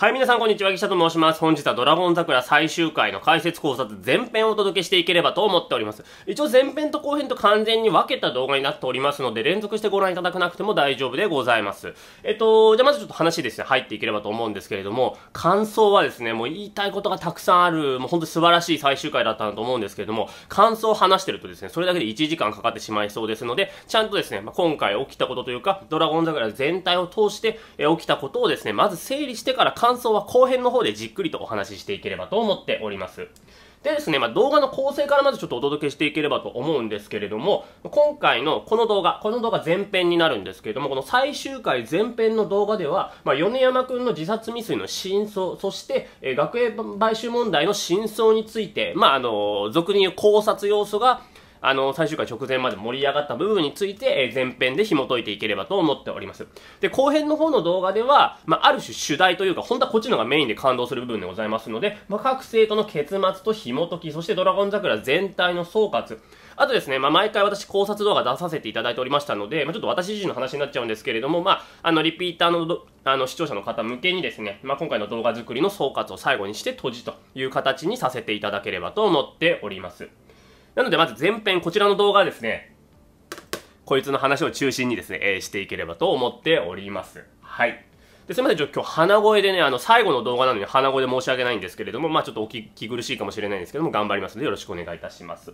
はい、皆さんこんにちは。記者と申します。本日はドラゴン桜最終回の解説考察前編をお届けしていければと思っております。一応前編と後編と完全に分けた動画になっておりますので、連続してご覧いただかなくても大丈夫でございます。えっと、じゃあまずちょっと話ですね、入っていければと思うんですけれども、感想はですね、もう言いたいことがたくさんある、もうほんと素晴らしい最終回だったなと思うんですけれども、感想を話してるとですね、それだけで1時間かかってしまいそうですので、ちゃんとですね、まあ、今回起きたことというか、ドラゴン桜全体を通して、え起きたことをですね、まず整理してから感感想は後編の方でじっくりとお話ししていければと思っております。でですね、まあ、動画の構成からまずちょっとお届けしていければと思うんですけれども、今回のこの動画、この動画前編になるんですけれども、この最終回前編の動画では、まあ、米山くんの自殺未遂の真相、そして、えー、学園買収問題の真相について、まあ、あのー、俗に言う考察要素が、あの、最終回直前まで盛り上がった部分について、え前編で紐解いていければと思っております。で、後編の方の動画では、まあ、ある種主題というか、本当はこっちのがメインで感動する部分でございますので、まあ、各生徒の結末と紐解き、そしてドラゴン桜全体の総括、あとですね、まあ、毎回私考察動画出させていただいておりましたので、まあ、ちょっと私自身の話になっちゃうんですけれども、まあ、あの、リピーターの、あの、視聴者の方向けにですね、まあ、今回の動画作りの総括を最後にして閉じという形にさせていただければと思っております。なのでまず前編、こちらの動画はですね、こいつの話を中心にですね、えー、していければと思っております。はい。ですみません、ちょ今日鼻声でね、あの、最後の動画なのに鼻声で申し訳ないんですけれども、まあちょっとお聞き苦しいかもしれないんですけども、頑張りますのでよろしくお願いいたします。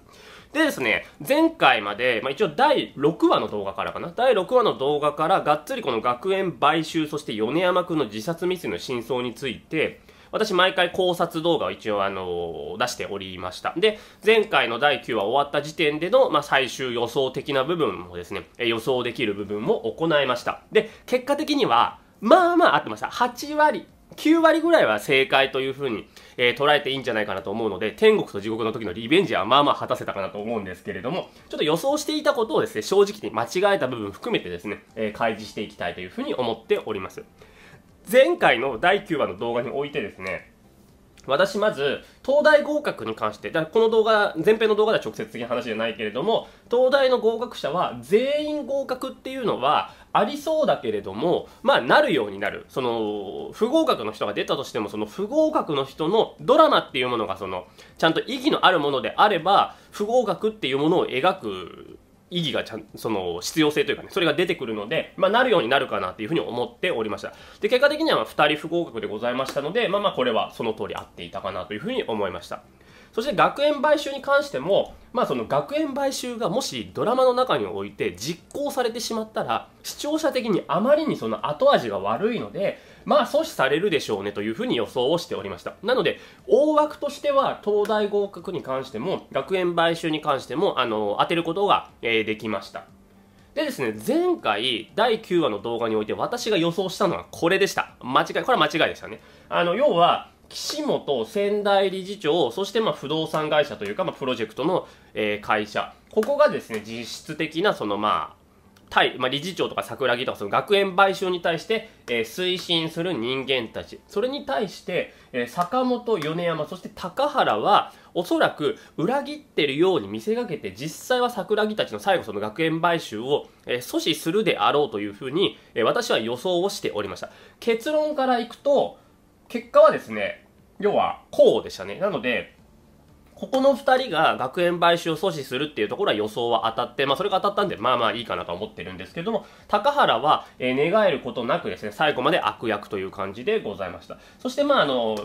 でですね、前回まで、まあ一応第6話の動画からかな、第6話の動画からがっつりこの学園買収、そして米山くんの自殺未遂の真相について、私毎回考察動画を一応あの、出しておりました。で、前回の第9話終わった時点での、まあ、最終予想的な部分もですね、予想できる部分も行いました。で、結果的には、まあまあ合ってました。8割、9割ぐらいは正解というふうに、えー、捉えていいんじゃないかなと思うので、天国と地獄の時のリベンジはまあまあ果たせたかなと思うんですけれども、ちょっと予想していたことをですね、正直に間違えた部分含めてですね、えー、開示していきたいというふうに思っております。前回の第9話の動画においてですね、私まず、東大合格に関して、だこの動画、前編の動画では直接的な話じゃないけれども、東大の合格者は全員合格っていうのはありそうだけれども、まあなるようになる。その、不合格の人が出たとしても、その不合格の人のドラマっていうものが、その、ちゃんと意義のあるものであれば、不合格っていうものを描く意義がちゃんその必要性というかねそれが出てくるので、まあ、なるようになるかなっていうふうに思っておりましたで結果的には2人不合格でございましたのでまあまあこれはその通り合っていたかなというふうに思いましたそして学園買収に関しても、まあ、その学園買収がもしドラマの中において実行されてしまったら視聴者的にあまりにその後味が悪いのでまあ阻止されるでしょうねというふうに予想をしておりましたなので大枠としては東大合格に関しても学園買収に関してもあの当てることが、えー、できましたでですね、前回、第9話の動画において私が予想したのはこれでした。間違い、これは間違いでしたね。あの、要は、岸本仙台理事長そしてま不動産会社というか、まプロジェクトの、え会社ここがですね実質的なそのまあ対、まあ、理事長とか桜木とかその学園買収に対して、えー、推進する人間たちそれに対して、えー、坂本米山そして高原はおそらく裏切ってるように見せかけて実際は桜木たちの最後その学園買収を、えー、阻止するであろうというふうに、え私は予想をしておりました結論からいくと結果はですね、要は、こうでしたね。なので、ここの2人が学園買収を阻止するっていうところは予想は当たって、まあそれが当たったんで、まあまあいいかなと思ってるんですけども、高原は、えー、寝返ることなくですね、最後まで悪役という感じでございました。そしてまああの、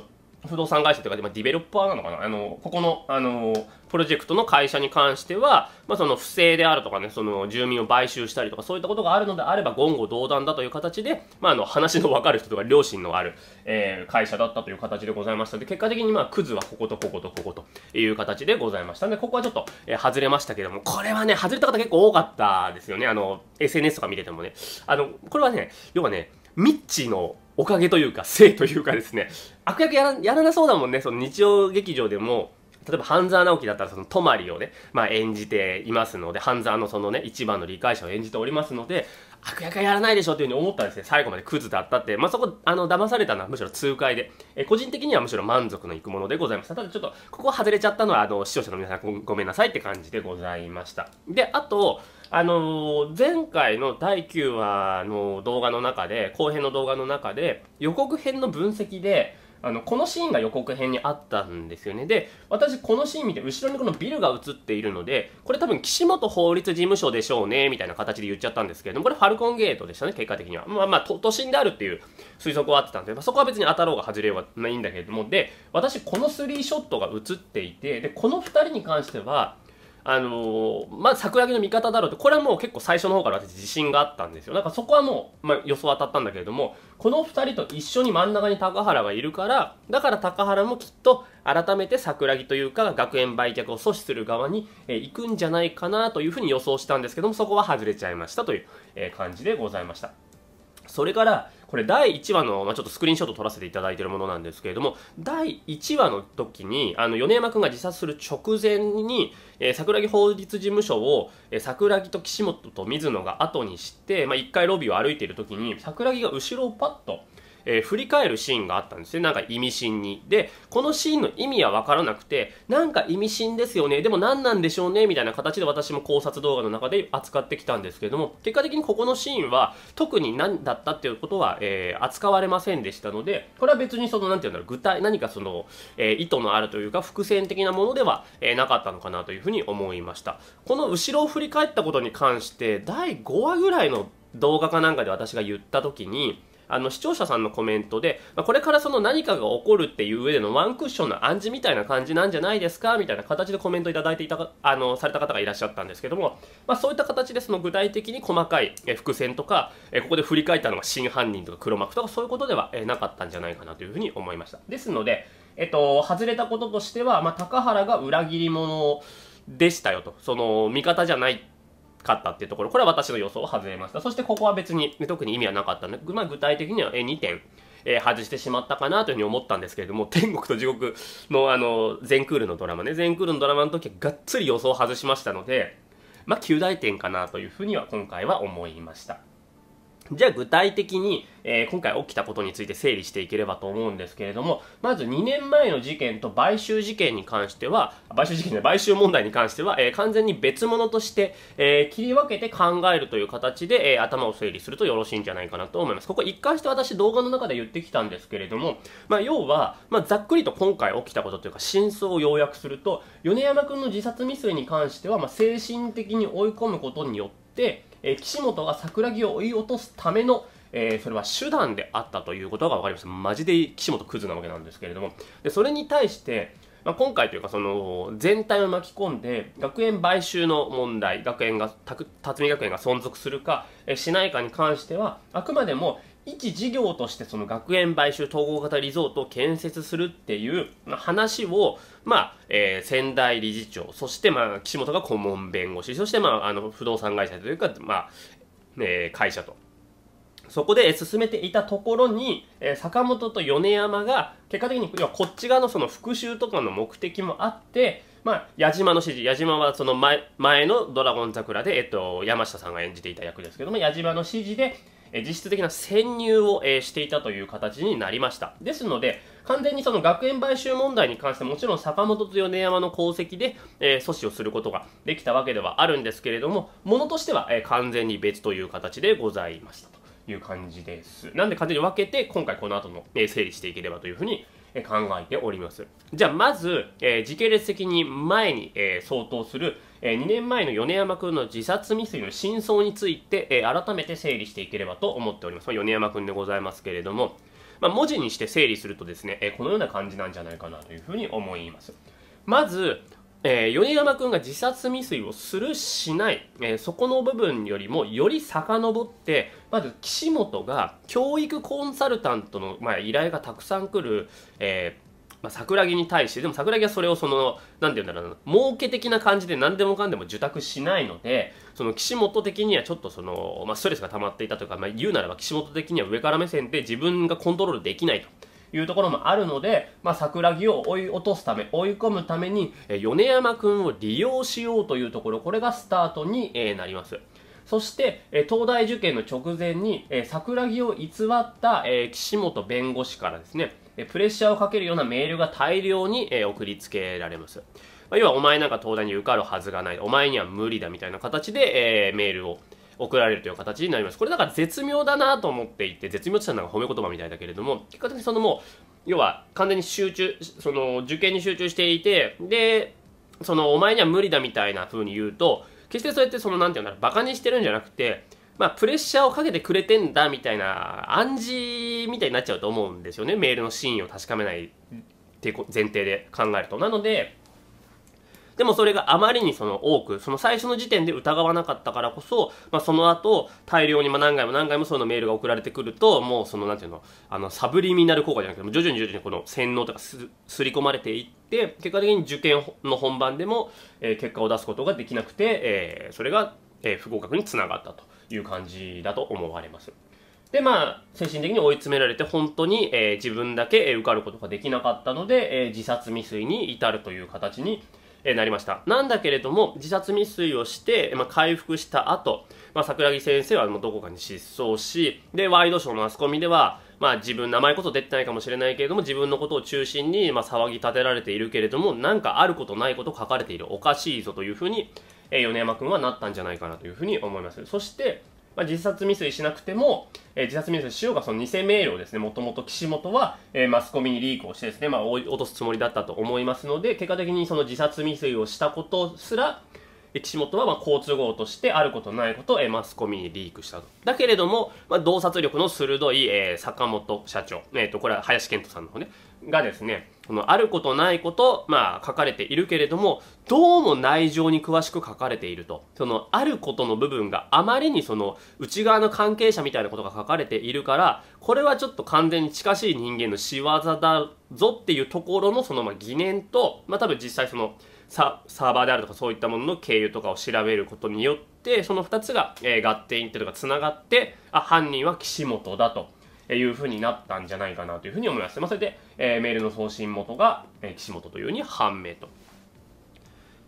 不動産会社というか、ディベロッパーなのかなあの、ここの、あの、プロジェクトの会社に関しては、まあ、その不正であるとかね、その住民を買収したりとか、そういったことがあるのであれば言語道断だという形で、まあ、あの、話の分かる人とか、良心のある、えー、会社だったという形でございましたで、結果的にまあ、クズはこことこことここという形でございましたので、ここはちょっと、えー、外れましたけども、これはね、外れた方結構多かったですよね。あの、SNS とか見ててもね。あの、これはね、要はね、ミッチーのおかげというか、せいというかですね、悪役やらやらなそうだもんね、その日曜劇場でも、例えば半沢直樹だったらその泊まりをね、まあ、演じていますので半沢のそのね一番の理解者を演じておりますので悪役はやらないでしょっていうふうに思ったらですね最後までクズだったって、まあ、そこあの騙されたのはむしろ痛快でえ個人的にはむしろ満足のいくものでございましたただちょっとここ外れちゃったのはあの視聴者の皆さんごめんなさいって感じでございましたであとあのー、前回の第9話の動画の中で後編の動画の中で予告編の分析であのこのシーンが予告編にあったんですよねで私このシーン見て後ろにこのビルが映っているのでこれ多分岸本法律事務所でしょうねみたいな形で言っちゃったんですけれどもこれファルコンゲートでしたね結果的にはまあまあ都心であるっていう推測はあってたんで、まあ、そこは別に当たろうが外れはないんだけれどもで私このスリーショットが映っていてでこの2人に関してはあのー、まあ、桜木の味方だろうって、これはもう結構最初の方から私自信があったんですよ。なんかそこはもう、まあ、予想当たったんだけれども、この2人と一緒に真ん中に高原がいるから、だから高原もきっと改めて桜木というか学園売却を阻止する側に、え行くんじゃないかなというふうに予想したんですけども、そこは外れちゃいましたという、え感じでございました。それから、これ第1話の、まあ、ちょっとスクリーンショット撮らせていただいてるものなんですけれども、第1話の時に、あの、米山くんが自殺する直前に、えー、桜木法律事務所を、えー、桜木と岸本と水野が後にして、まあ、1回ロビーを歩いている時に、桜木が後ろをパッと、えー、振り返るシーンがあったんですね。なんか意味深に。で、このシーンの意味はわからなくて、なんか意味深ですよね。でも何なんでしょうねみたいな形で私も考察動画の中で扱ってきたんですけれども、結果的にここのシーンは特に何だったっていうことは、えー、扱われませんでしたので、これは別にその、なんていうんだろう、具体、何かその、えー、意図のあるというか、伏線的なものでは、えー、なかったのかなというふうに思いました。この後ろを振り返ったことに関して、第5話ぐらいの動画かなんかで私が言った時に、あの、視聴者さんのコメントで、まあ、これからその何かが起こるっていう上でのワンクッションの暗示みたいな感じなんじゃないですかみたいな形でコメントいただいていた、あの、された方がいらっしゃったんですけども、まあ、そういった形でその具体的に細かい伏線とか、ここで振り返ったのが真犯人とか黒幕とかそういうことではなかったんじゃないかなというふうに思いました。ですので、えっと、外れたこととしては、まあ、高原が裏切り者でしたよと、その、味方じゃないかったっていうところ、これは私の予想を外れました。そしてここは別に特に意味はなかったので、まあ、具体的には2点。え外してしまったかなというふうに思ったんですけれども、天国と地獄のあの、全クールのドラマね、全クールのドラマの時はがっつり予想を外しましたので、まあ、9大点かなというふうには今回は思いました。じゃあ具体的に、えー、今回起きたことについて整理していければと思うんですけれども、まず2年前の事件と買収事件に関しては、買収事件で買収問題に関しては、えー、完全に別物として、えー、切り分けて考えるという形で、え頭を整理するとよろしいんじゃないかなと思います。ここ一貫して私動画の中で言ってきたんですけれども、まあ、要は、まあ、ざっくりと今回起きたことというか真相を要約すると、米山くんの自殺未遂に関しては、まあ、精神的に追い込むことによって、え岸本が桜木を追い落とすためのえー、それは手段であったということが分かりました。マジで岸本クズなわけなんですけれども。で、それに対して、まあ、今回というかその全体を巻き込んで学園買収の問題学園が辰巳学園が存続するかしないかに関してはあくまでも一事業としてその学園買収統合型リゾートを建設するっていう話を、まあえー、仙台理事長そして、まあ、岸本が顧問弁護士そして、まあ、あの不動産会社というか、まあえー、会社と。そこで進めていたところに、え坂本と米山が結果的に要はこっち側のその復讐とかの目的もあってまあ、矢島の指示、矢島はその前前のドラゴン桜で、えっと、山下さんが演じていた役ですけども、矢島の指示で、え実質的な潜入を、えしていたという形になりました。ですので、完全にその学園買収問題に関してもちろん坂本と米山の功績で、えー、阻止をすることができたわけではあるんですけれども、ものとしては、えー、完全に別という形でございましたという感じです。なんで完全に分けて、今回この後の、えー、整理していければというふうに考えております。じゃあまず、え時系列的に前に、え相当するえ2年前の米山君の自殺未遂の真相について、え改めて整理していければと思っております。米山君でございますけれども、まあ、文字にして整理するとですね、えこのような感じなんじゃないかなというふうに思います。まず、えー、米山君が自殺未遂をするしない、えー、そこの部分よりもより遡ってまず岸本が教育コンサルタントの、まあ、依頼がたくさん来る、えーまあ、桜木に対してでも桜木はそれをその何て言うんだろうな儲け的な感じで何でもかんでも受託しないのでその岸本的にはちょっとその、まあ、ストレスが溜まっていたというか、まあ、言うならば岸本的には上から目線で自分がコントロールできないと。いうところもあるので、まあ、桜木を追い落とすため追い込むために米山君を利用しようというところこれがスタートになります。そして、え東大受験の直前に、え桜木を偽った、え岸本弁護士からですね、プレッシャーをかけるようなメールが大量に送りつけられます。ま要は、お前なんか東大に受かるはずがない、お前には無理だみたいな形で、えメールを送られるという形になります。これだから絶妙だなと思っていて、絶妙って言ったのが褒め言葉みたいだけれども、結果的にそのもう、要は完全に集中、その受験に集中していて、で、そのお前には無理だみたいな風に言うと、決してそうやってその、何て言うんだろう、馬鹿にしてるんじゃなくて、まあ、プレッシャーをかけてくれてんだみたいな暗示みたいになっちゃうと思うんですよねメールの真意を確かめないって前提で考えるとなのででもそれがあまりにその多くその最初の時点で疑わなかったからこそ、まあ、その後大量に何回も何回もそのメールが送られてくるともうそのなんていうのあのサブリミナル効果じゃなくて徐々に徐々にこの洗脳とかすすり込まれていって結果的に受験の本番でも、えー、結果を出すことができなくて、えー、それが、えー、不合格につながったと。いう感じだと思われます。で、まあ、精神的に追い詰められて、本当に、えー、自分だけ、えー、受かることができなかったので、えー、自殺未遂に至るという形に、えなりました。なんだけれども、自殺未遂をして、まあ、回復した後、まあ、桜木先生はもうどこかに失踪し、で、ワイドショーのマスコミでは、まあ、自分、名前こそ出てないかもしれないけれども、自分のことを中心に、ま騒ぎ立てられているけれども、なんかあることないこと書かれている、おかしいぞというふうに、え米山君はなったんじゃないかなというふうに思います。そして、まあ、自殺未遂しなくても、えー、自殺未遂しようがその偽メールをですね、もともと岸本は、えー、マスコミにリークをしてですね、まあ、落とすつもりだったと思いますので、結果的にその自殺未遂をしたことすら、岸本はま交通号としてあることないことを、えマスコミにリークしたと。だけれども、まあ、洞察力の鋭い、え坂本社長、えーとこれは林健人さんの方ね、がですね、このあることないこと、まあ書かれているけれども、どうも内情に詳しく書かれていると。そのあることの部分があまりにその内側の関係者みたいなことが書かれているから、これはちょっと完全に近しい人間の仕業だぞっていうところのそのまあ疑念と、まあ多分実際そのサーバーであるとかそういったものの経由とかを調べることによって、その2つが、えー、合点いってとか繋がって、あ、犯人は岸本だと。いうふうになったんじゃないかなというふうに思います。まあ、それで、えー、メールの送信元が、えー、岸本というふうに判明と。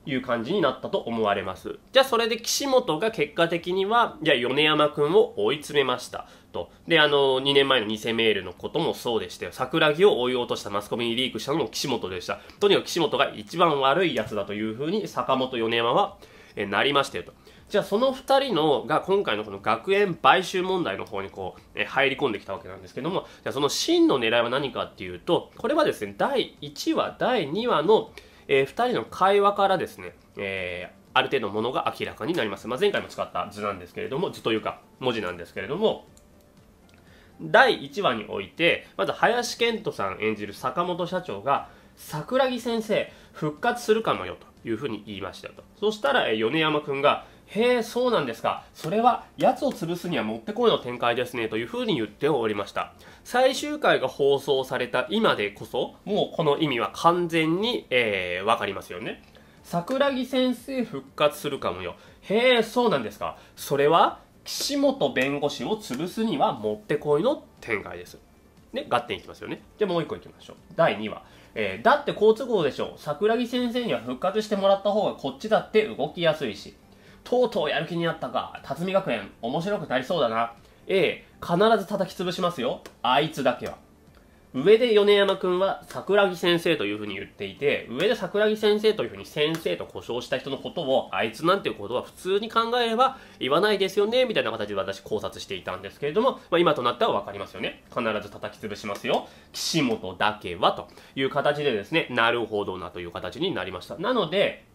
いう感じになったと思われます。じゃあそれで岸本が結果的には、じゃあ米山くんを追い詰めました。と。で、あの、2年前の偽メールのこともそうでしたよ。桜木を追い落としたマスコミにリークしたのも岸本でした。とにかく岸本が一番悪いやつだというふうに坂本米山は、えなりましたよと。じゃあその2人のが今回のこの学園買収問題の方にこう、え入り込んできたわけなんですけどもじゃあその真の狙いは何かっていうとこれはですね第1話第2話の、えー、2人の会話からですね、えー、ある程度ものが明らかになります、まあ、前回も使った図なんですけれども図というか文字なんですけれども第1話においてまず林遣都さん演じる坂本社長が桜木先生復活するかもよというふうに言いましたとそしたら米山君がへえ、そうなんですか。それは、やつを潰すにはもってこいの展開ですね、というふうに言っておりました。最終回が放送された今でこそ、もうこの意味は完全に、えー、かりますよね。桜木先生復活するかもよ。へえ、そうなんですか。それは、岸本弁護士を潰すにはもってこいの展開です。ね、合点いきますよね。じゃあもう一個いきましょう。第2話。えー、だって好都合でしょう。桜木先生には復活してもらった方がこっちだって動きやすいし。とうとうやる気になったか。辰巳学園、面白くなりそうだな。A、必ず叩き潰しますよ。あいつだけは。上で米山くんは桜木先生というふうに言っていて、上で桜木先生というふうに先生と故障した人のことを、あいつなんていうことは普通に考えれば言わないですよね、みたいな形で私考察していたんですけれども、まあ、今となってはわかりますよね。必ず叩き潰しますよ。岸本だけは、という形でですね、なるほどなという形になりました。なので、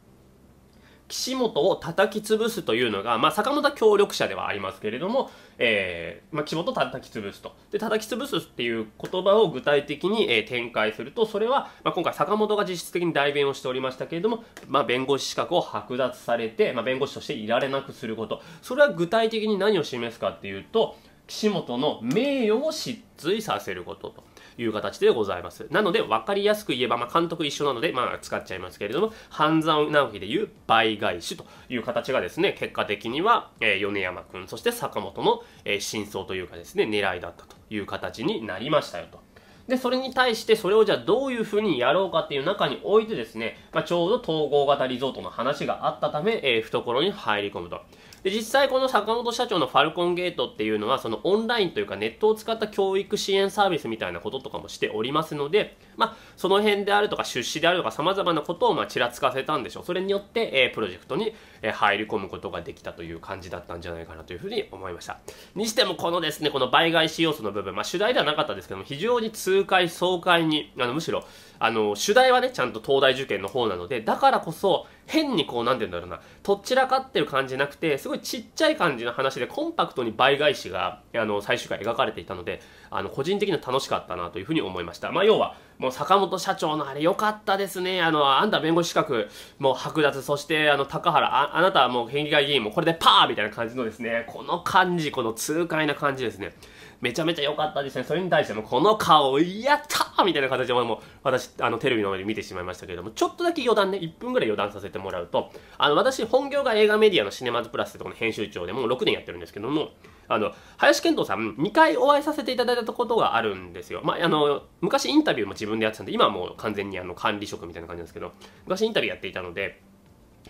岸本を叩き潰すというのが、まあ、坂本は協力者ではありますけれども、えーまあ、岸本を叩き潰すとで叩き潰すっていう言葉を具体的に、えー、展開するとそれは、まあ、今回坂本が実質的に代弁をしておりましたけれども、まあ、弁護士資格を剥奪されて、まあ、弁護士としていられなくすることそれは具体的に何を示すかっていうと岸本の名誉を失墜させることと。いう形でございます。なので、分かりやすく言えば、まあ、監督一緒なので、まあ、使っちゃいますけれども、半沢直樹でいう倍返しという形がですね、結果的には、えー、米山君、そして坂本の、えー、真相というかですね、狙いだったという形になりましたよと。で、それに対して、それをじゃあどういうふうにやろうかっていう中においてですね、まあ、ちょうど統合型リゾートの話があったため、えー、懐に入り込むと。で実際この坂本社長のファルコンゲートっていうのはそのオンラインというかネットを使った教育支援サービスみたいなこととかもしておりますので、まあ、その辺であるとか出資であるとか様々なことをまちらつかせたんでしょうそれによって、えプロジェクトに入り込むことができたという感じだったんじゃないかなというふうに思いましたにしてもこのですねこの倍返し要素の部分、まあ、主題ではなかったですけども非常に痛快爽快にあのむしろあの主題はねちゃんと東大受験の方なのでだからこそ変にこう何て言うんだろうなとっちらかってる感じじゃなくてすごいちっちゃい感じの話でコンパクトに倍返しがあの最終回描かれていたのであの個人的には楽しかったなというふうに思いましたまあ要はもう坂本社長のあれ良かったですねあのあんた弁護士資格もう剥奪そしてあの高原ああなたはもう県議会議員もこれでパーみたいな感じのですねこの感じこの痛快な感じですねめちゃめちゃ良かったですね。それに対しても、この顔、やったーみたいな形で、もう、私、あの、テレビの前で見てしまいましたけれども、ちょっとだけ余談ね、1分ぐらい余談させてもらうと、あの、私、本業が映画メディアのシネマズプラスってとこの編集長でもう6年やってるんですけども、あの、林健都さん、2回お会いさせていただいたことがあるんですよ。まあ、あの、昔インタビューも自分でやってたんで、今はもう完全にあの、管理職みたいな感じなんですけど、昔インタビューやっていたので、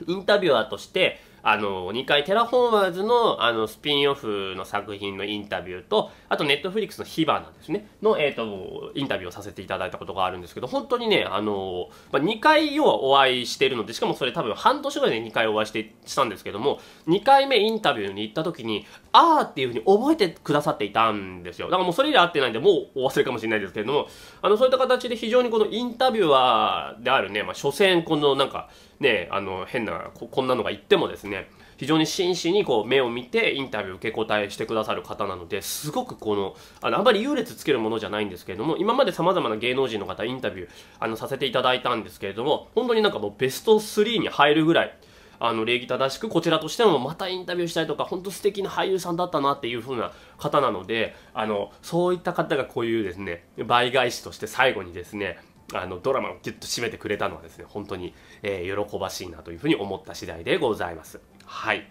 インタビュアーとして、あの、2回テラフォーマーズの、あの、スピンオフの作品のインタビューと、あと、ネットフリックスの火花ですね、の、えっ、ー、と、インタビューをさせていただいたことがあるんですけど、本当にね、あの、まあ、2回、要はお会いしてるので、しかもそれ多分半年ぐらいで2回お会いして、したんですけども、2回目インタビューに行った時に、あーっていうふうに覚えてくださっていたんですよ。だからもうそれ以来会ってないんで、もうお忘れかもしれないですけれども、あの、そういった形で非常にこのインタビュアーであるね、まあ、所詮このなんか、ね、あの、変なこ、こんなのが言ってもですね、非常に真摯にこう目を見てインタビュー受け答えしてくださる方なのですごくこのあのあまり優劣つけるものじゃないんですけれども今までさまざまな芸能人の方インタビューあのさせていただいたんですけれども本当になんかもうベスト3に入るぐらい。あの礼儀正しくこちらとしてもまたインタビューしたりとか本当素敵な俳優さんだったなっていう風な方なのであのそういった方がこういうですね倍返しとして最後にですねあのドラマをギュッと締めてくれたのはですね本当に、えー、喜ばしいなというふうに思った次第でございます。はい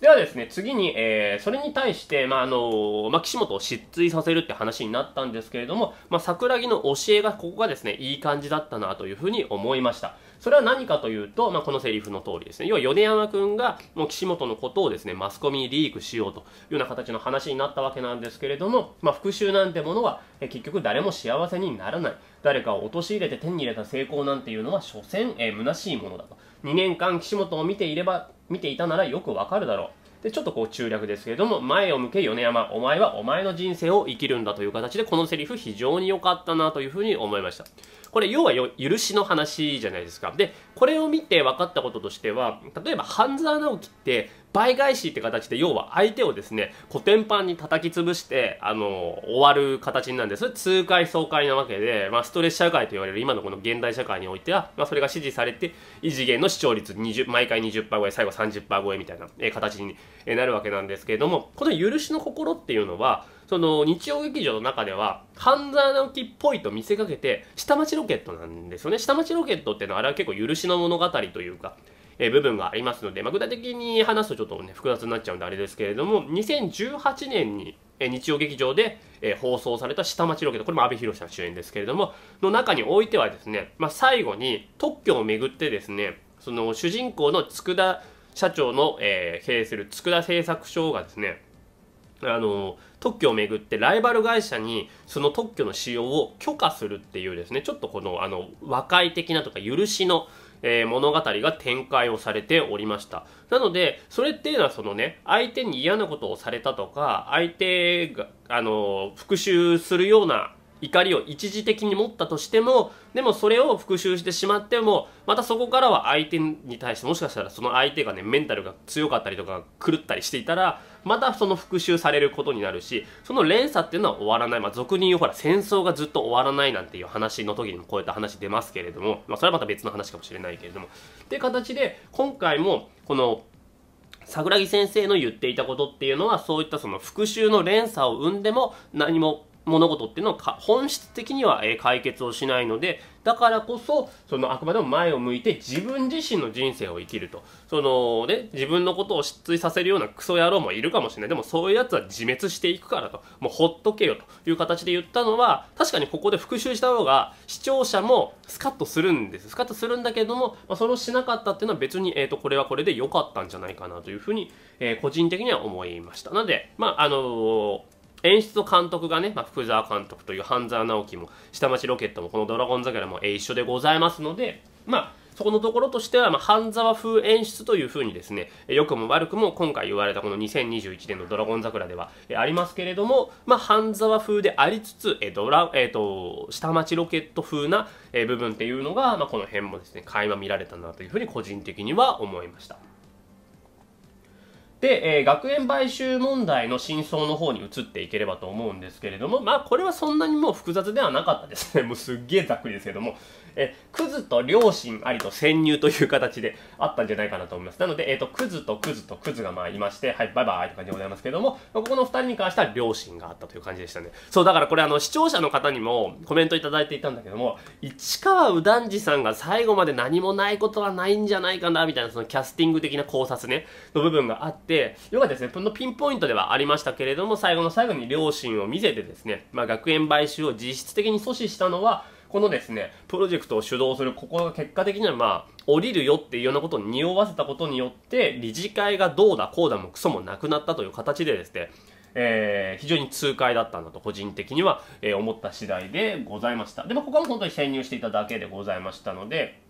ではですね、次に、えー、それに対して、まあ、あの、まあ、岸本を失墜させるって話になったんですけれども、まあ、桜木の教えが、ここがですね、いい感じだったなというふうに思いました。それは何かというと、まあ、このセリフの通りですね。要は米山くんが、もう岸本のことをですね、マスコミにリークしようというような形の話になったわけなんですけれども、まあ、復讐なんてものは、え結局誰も幸せにならない。誰かを陥れて手に入れた成功なんていうのは、所詮、えー、虚しいものだと。2年間岸本を見ていれば、見ていたならよくわかるだろう。でちょっとこう中略ですけれども前を向け米山お前はお前の人生を生きるんだという形でこのセリフ非常に良かったなというふうに思いましたこれ要は許しの話じゃないですかでこれを見て分かったこととしては例えば半沢直樹って倍返しって形で要は相手をですねコテンパンに叩き潰してあの終わる形なんです痛快爽快なわけで、まあ、ストレス社会と言われる今のこの現代社会においては、まあ、それが支持されて異次元の視聴率20毎回20%超え最後30%超えみたいな、え形になるわけなんですけれどもこの許しの心っていうのはその日曜劇場の中では半沢直樹っぽいと見せかけて下町ロケットなんですよね下町ロケットってのはあれは結構許しの物語というか部分がありますので、まあ、具体的に話すとちょっとね、複雑になっちゃうんであれですけれども、2018年に、日曜劇場で、放送された下町ロケット、これも阿部寛さん主演ですけれども、の中においてはですね、まあ、最後に特許をめぐってですね、その主人公の佃社長の、えー、経営する佃製作所がですね、あの特許をめぐってライバル会社にその特許の使用を許可するっていうですねちょっとこのあの和解的なとか許しのえー、物語が展開をされておりました。なので、それっていうのはそのね、相手に嫌なことをされたとか、相手が、あの、復讐するような怒りを一時的に持ったとしてもでもそれを復讐してしまってもまたそこからは相手に対してもしかしたらその相手がねメンタルが強かったりとか狂ったりしていたらまたその復讐されることになるしその連鎖っていうのは終わらないまあ俗に言うほら戦争がずっと終わらないなんていう話の時にもこういった話出ますけれども、まあ、それはまた別の話かもしれないけれどもって形で今回もこの桜木先生の言っていたことっていうのはそういったその復讐の連鎖を生んでも何も物事っていうのは本質的には解決をしないのでだからこそそのあくまでも前を向いて自分自身の人生を生きるとそのね、自分のことを失墜させるようなクソ野郎もいるかもしれないでもそういうやつは自滅していくからともうほっとけよという形で言ったのは確かにここで復習した方が視聴者もスカッとするんですスカッとするんだけども、まあ、それをしなかったっていうのは別に、えーと、とこれはこれで良かったんじゃないかなというふうに、えー、個人的には思いましたなのでまああのー演出の監督がね、まあ、福沢監督という半沢直樹も下町ロケットもこの「ドラゴン桜」も一緒でございますのでまあそこのところとしては、まあ、半沢風演出というふうにですね、良くも悪くも今回言われたこの2021年のドラゴン桜ではありますけれども、まあ、半沢風でありつつ、えドラ、えー、と、下町ロケット風な部分っていうのが、まあ、この辺もですね、垣間見られたなというふうに個人的には思いました。で、えー、学園買収問題の真相の方に移っていければと思うんですけれども、まあ、これはそんなにもう複雑ではなかったですね。もうすっげえざっくりですけども、えクズと両親ありと潜入という形であったんじゃないかなと思います。なので、えっ、ー、と、クズとクズとクズがまあいまして、はい、バイバイという感じでございますけども、ここの二人に関しては両親があったという感じでしたね。そう、だからこれあの、視聴者の方にもコメントいただいていたんだけども、市川右團次さんが最後まで何もないことはないんじゃないかな、みたいなそのキャスティング的な考察ね、の部分があって、、よかったですね。このピンポイントではありましたけれども、最後の最後に両親を見せてですね、まあ、学園買収を実質的に阻止したのは、このですね、プロジェクトを主導する、ここが結果的にはまあ、降りるよっていうようなことを匂わせたことによって、理事会がどうだこうだもクソもなくなったという形でですね、えー、非常に痛快だったんだと個人的には、えー、思った次第でございました。で、も、ここは本当に潜入していただけでございましたので、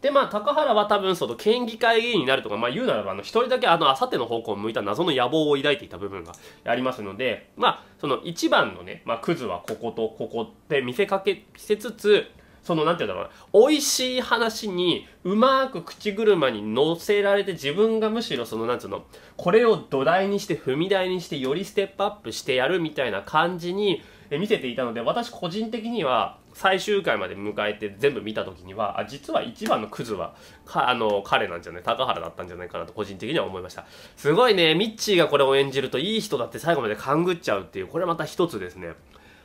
でまあ高原は多分その県議会議員になるとかまあ言うならばあの一人だけあのあさっての方向を向いた謎の野望を抱いていた部分がありますのでまあその一番のねまあクズはこことここって見せかけ見せつつそのなんて言うんだろうな美味しい話にうまく口車に乗せられて自分がむしろそのなんつうのこれを土台にして踏み台にしてよりステップアップしてやるみたいな感じに見せていたので私個人的には最終回まで迎えて全部見た時にはあ実は一番のクズはかあの彼なんじゃない高原だったんじゃないかなと個人的には思いましたすごいねミッチーがこれを演じるといい人だって最後まで勘ぐっちゃうっていうこれまた一つですね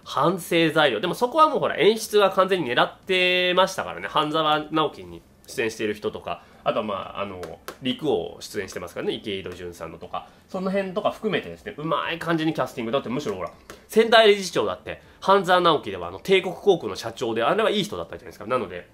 反省材料でもそこはもうほら演出が完全に狙ってましたからね半沢直樹に出演している人とかあとはまああの陸王出演してますからね池井戸潤さんのとかその辺とか含めてですねうまい感じにキャスティングだってむしろほら仙台理事長だって半沢直樹ではあの帝国航空の社長であれはいい人だったじゃないですかなので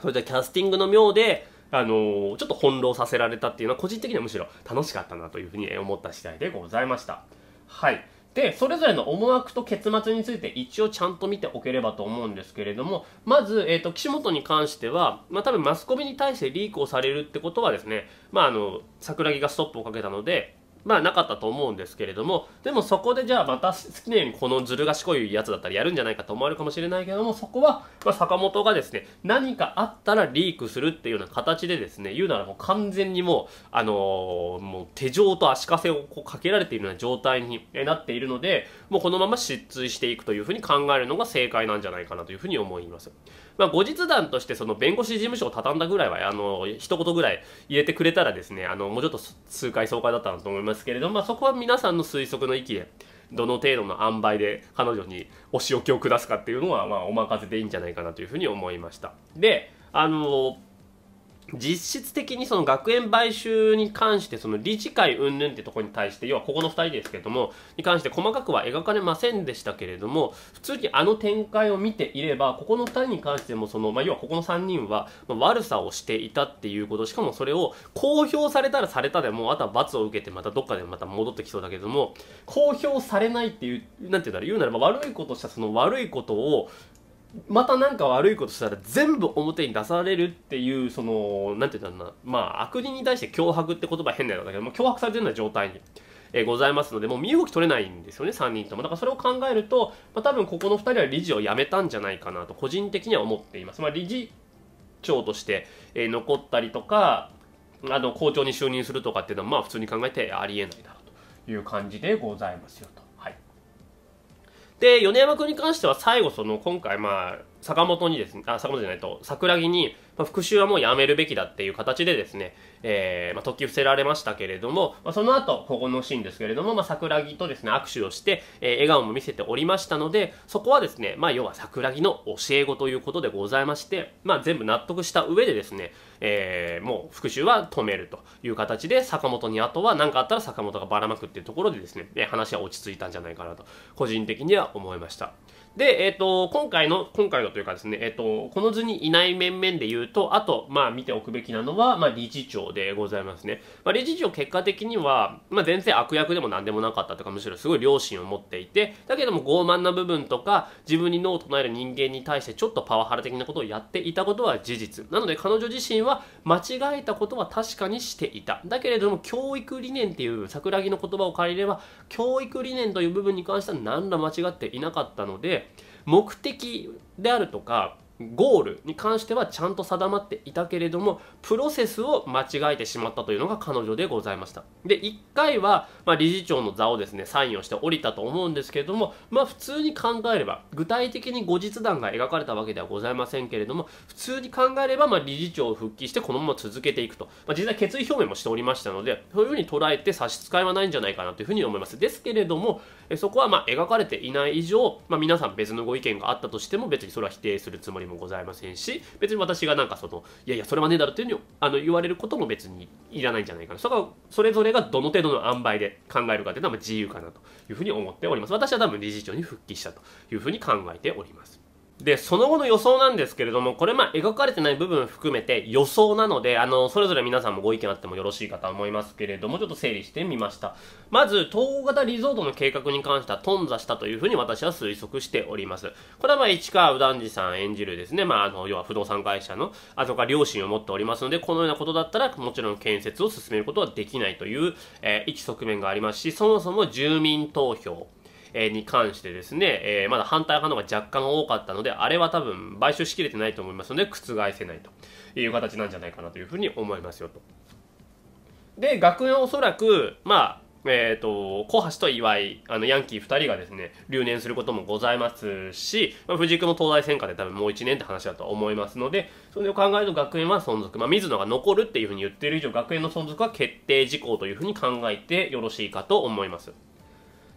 それでキャスティングの妙であのちょっと翻弄させられたっていうのは個人的にはむしろ楽しかったなというふうに思った次第でございました。はいでそれぞれの思惑と結末について一応ちゃんと見ておければと思うんですけれどもまず、えーと、岸本に関しては、まあ、多分マスコミに対してリークをされるってことはですね、まあ、あの桜木がストップをかけたのでまあなかったと思うんですけれどもでもそこでじゃあまた好きなようにこのずる賢いやつだったらやるんじゃないかと思われるかもしれないけどもそこは、ま坂本がですね何かあったらリークするっていうような形でですね言うならもう完全にもう,、あのー、もう手錠と足かせをこうかけられているような状態になっているのでもうこのまま失墜していくというふうに考えるのが正解なんじゃないかなというふうに思います。まあ、後日談としてその弁護士事務所を畳んだぐらいはあの一言ぐらい入れてくれたらですねあのもうちょっと痛快爽快だったと思いますけれども、まあ、そこは皆さんの推測の域で。どの程度の塩梅で彼女にお仕置きを下すかっていうのは、まあ、お任せでいいんじゃないかなというふうに思いました。で、あのー実質的にその学園買収に関してその理事会云々ってとこに対して要はここの2人ですけどもに関して細かくは描かれませんでしたけれども普通にあの展開を見ていればここの2人に関してもその、まあ、要はここの3人は悪さをしていたっていうことしかもそれを公表されたらされたでもあとは罰を受けてまたどっかでまた戻ってきそうだけども公表されないっていうなんて言うんだろう言うならば悪いことしたその悪いことをまた何か悪いことしたら全部表に出されるっていうその何て言うんだろうなまあ悪人に対して脅迫って言葉変なんだけども脅迫されてるような状態に。えございますのでもう身動き取れないんですよね3人ともだからそれを考えると、まあ、多分ここの2人は理事を辞めたんじゃないかなと個人的には思っています、まあ、理事長として、え残ったりとかあの校長に就任するとかっていうのはまあ普通に考えてありえないだろうという感じでございますよと。で、米山君に関しては最後その今回まあ、坂本にですね、あ、坂本じゃないと、桜木に、まあ、復讐はもうやめるべきだっていう形でですね、えー、まあ、突起伏せられましたけれども、まあ、その後、ここのシーンですけれども、まあ、桜木とですね、握手をして、えー、笑顔も見せておりましたので、そこはですね、まあ、要は桜木の教え子ということでございまして、まあ、全部納得した上でですね、えー、もう復讐は止めるという形で、坂本にあとは何かあったら坂本がばらまくっていうところでですね、話は落ち着いたんじゃないかなと、個人的には思いました。で、えっ、ー、と、今回の、今回のというかですね、えっ、ー、と、この図にいない面々で言うと、あと、まあ、見ておくべきなのは、まあ、理事長でございますね。まあ、理事長、結果的には、まあ、全然悪役でも何でもなかったとか、むしろすごい良心を持っていて、だけども傲慢な部分とか、自分に脳を唱える人間に対してちょっとパワハラ的なことをやっていたことは事実。なので、彼女自身は間違えたことは確かにしていた。だけれども、教育理念っていう、桜木の言葉を借りれば、教育理念という部分に関しては何ら間違っていなかったので、目的であるとかゴールに関してはちゃんと定まっていたけれどもプロセスを間違えてしまったというのが彼女でございましたで1回は、まあ、理事長の座をですねサインをして降りたと思うんですけれどもまあ普通に考えれば具体的に後日談が描かれたわけではございませんけれども普通に考えれば、まあ、理事長を復帰してこのまま続けていくと、まあ、実際決意表明もしておりましたのでそういうふうに捉えて差し支えはないんじゃないかなというふうに思いますですけれどもそこはま描かれていない以上、まあ、皆さん別のご意見があったとしても別にそれは否定するつもりもございませんし別に私がなんかそのいやいやそれはねえだろっていうふにあの言われることも別にいらないんじゃないかなそれそれぞれがどの程度の塩梅で考えるかというのはま自由かなというふうに思っております私は多分理事長に復帰したというふうに考えておりますで、その後の予想なんですけれども、これまあ描かれてない部分含めて予想なので、あの、それぞれ皆さんもご意見あってもよろしいかと思いますけれども、ちょっと整理してみました。まず、統合型リゾートの計画に関しては頓挫したというふうに私は推測しております。これはまあ市川右團次さん演じるですね、まああの、要は不動産会社の、あとか両親を持っておりますので、このようなことだったらもちろん建設を進めることはできないという、えー、一側面がありますし、そもそも住民投票、えに関してですね、えまだ反対派のが若干多かったので、あれは多分買収しきれてないと思いますので、覆せないという形なんじゃないかなというふうに思いますよと。で、学園おそらく、まあ、えーと、小橋と岩井あのヤンキー2人がですね留年することもございますし、まあ、藤井君も東大専科で多分もう1年って話だと思いますのでそれを考えると学園は存続、まあ、水野が残るっていうふうに言ってる以上学園の存続は決定事項というふうに考えてよろしいかと思います。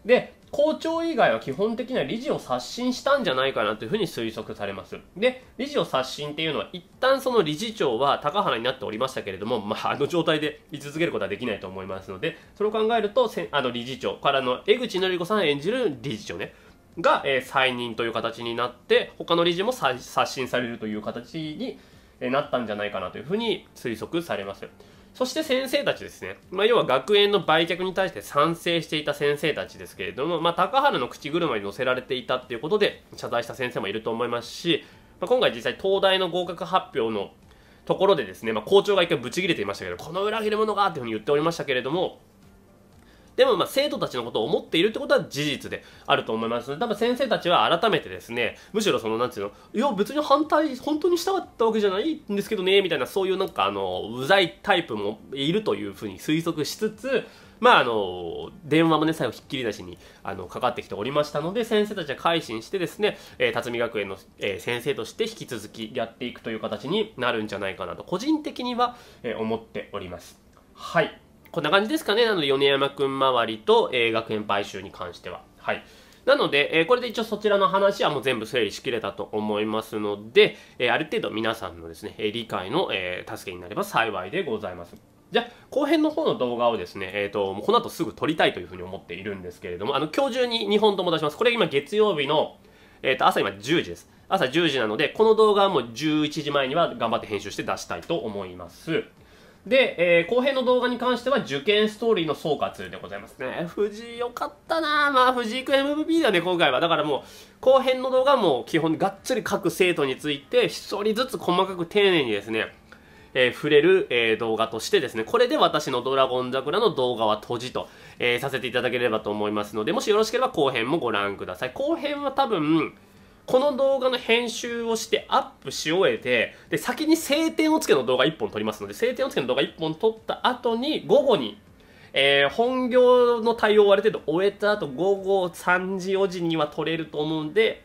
で校長以外は基本的には理事を刷新したんじゃないかなというふうに推測されます。で、理事を刷新っていうのは、一旦その理事長は高原になっておりましたけれども、まあ、あの状態で居続けることはできないと思いますので、それを考えると、せあの理事長からの江口のり子さん演じる理事長ね、が、えー、再任という形になって、他の理事も刷新されるという形になったんじゃないかなというふうに推測されます。そして先生たちですね、まあ、要は学園の売却に対して賛成していた先生たちですけれども、まあ、高原の口車に乗せられていたっていうことで謝罪した先生もいると思いますし、まあ、今回実際東大の合格発表のところでですね、まあ、校長が一回ブチ切れていましたけどこの裏切り者がっていうふうに言っておりましたけれどもでもまあ生徒たちのことを思っているってことは事実であると思いますので多分先生たちは改めてですねむしろそのんて言うのいや別に反対本当にしたかったわけじゃないんですけどねみたいなそういうなんかあのうざいタイプもいるというふうに推測しつつまああの電話もね最後ひっきりなしにあのかかってきておりましたので先生たちは改心してですね、えー、辰巳学園の、えー、先生として引き続きやっていくという形になるんじゃないかなと個人的には、えー、思っております。はいこんな感じですかね。なので、米山くん周りと、えー、学園買収に関しては。はい。なので、えー、これで一応そちらの話はもう全部整理しきれたと思いますので、えー、ある程度皆さんのですね、え理解の、え助けになれば幸いでございます。じゃあ、後編の方の動画をですね、えっ、ー、と、この後すぐ撮りたいというふうに思っているんですけれども、あの、今日中に2本とも出します。これ今月曜日の、えっ、ー、と、朝今10時です。朝10時なので、この動画はもう11時前には頑張って編集して出したいと思います。で、えー、後編の動画に関しては受験ストーリーの総括でございますね。藤井よかったなまあ藤井君 MVP だね、今回は。だからもう、後編の動画も基本がっつり各生徒について、一人ずつ細かく丁寧にですね、えー、触れる、えー、動画としてですね、これで私のドラゴン桜の動画は閉じと、えー、させていただければと思いますので、もしよろしければ後編もご覧ください。後編は多分、この動画の編集をしてアップし終えて、で、先に晴天をつけの動画1本撮りますので、晴天をつけの動画1本撮った後に、午後に、えー、本業の対応をある程度終えた後、午後3時4時には撮れると思うんで、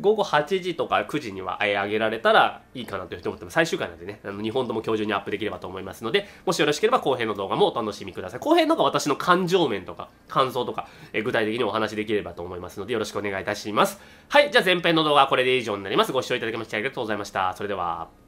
午後8時とか9時にはあげられたらいいかなというふうに思ってます。最終回なんでね、あの2本とも今日中にアップできればと思いますので、もしよろしければ後編の動画もお楽しみください。後編の方が私の感情面とか、感想とか、え具体的にお話しできればと思いますので、よろしくお願いいたします。はい、じゃあ前編の動画はこれで以上になります。ご視聴いただきましてありがとうございました。それでは。